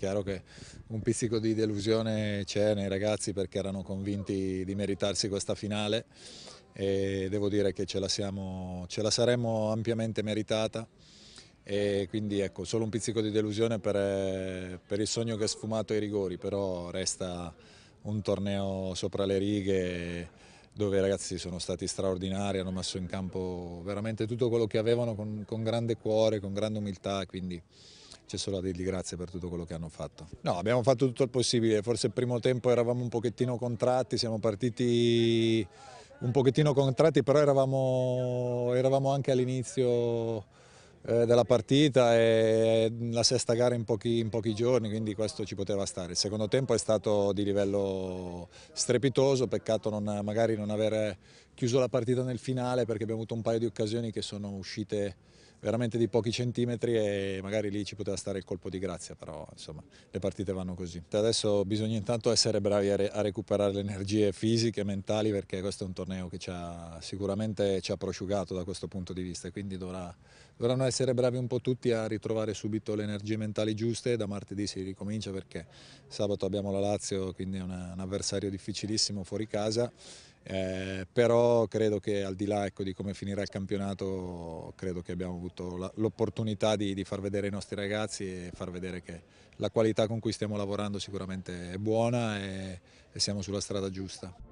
chiaro che un pizzico di delusione c'è nei ragazzi perché erano convinti di meritarsi questa finale e devo dire che ce la, siamo, ce la saremmo ampiamente meritata e quindi ecco solo un pizzico di delusione per, per il sogno che ha sfumato ai rigori, però resta un torneo sopra le righe dove i ragazzi sono stati straordinari, hanno messo in campo veramente tutto quello che avevano con, con grande cuore, con grande umiltà, quindi c'è solo a dirgli grazie per tutto quello che hanno fatto. No, abbiamo fatto tutto il possibile, forse il primo tempo eravamo un pochettino contratti, siamo partiti un pochettino contratti, però eravamo, eravamo anche all'inizio eh, della partita e la sesta gara in pochi, in pochi, giorni, quindi questo ci poteva stare. Il secondo tempo è stato di livello strepitoso, peccato non, magari non aver chiuso la partita nel finale perché abbiamo avuto un paio di occasioni che sono uscite veramente di pochi centimetri e magari lì ci poteva stare il colpo di grazia, però insomma le partite vanno così. Adesso bisogna intanto essere bravi a, re a recuperare le energie fisiche e mentali perché questo è un torneo che ci ha, sicuramente ci ha prosciugato da questo punto di vista, quindi dovrà, dovranno essere bravi un po' tutti a ritrovare subito le energie mentali giuste e da martedì si ricomincia perché sabato abbiamo la Lazio, quindi è una, un avversario difficilissimo fuori casa eh, però credo che al di là ecco, di come finirà il campionato, credo che abbiamo avuto l'opportunità di, di, far vedere i nostri ragazzi e far vedere che la qualità con cui stiamo lavorando sicuramente è buona e, e siamo sulla strada giusta.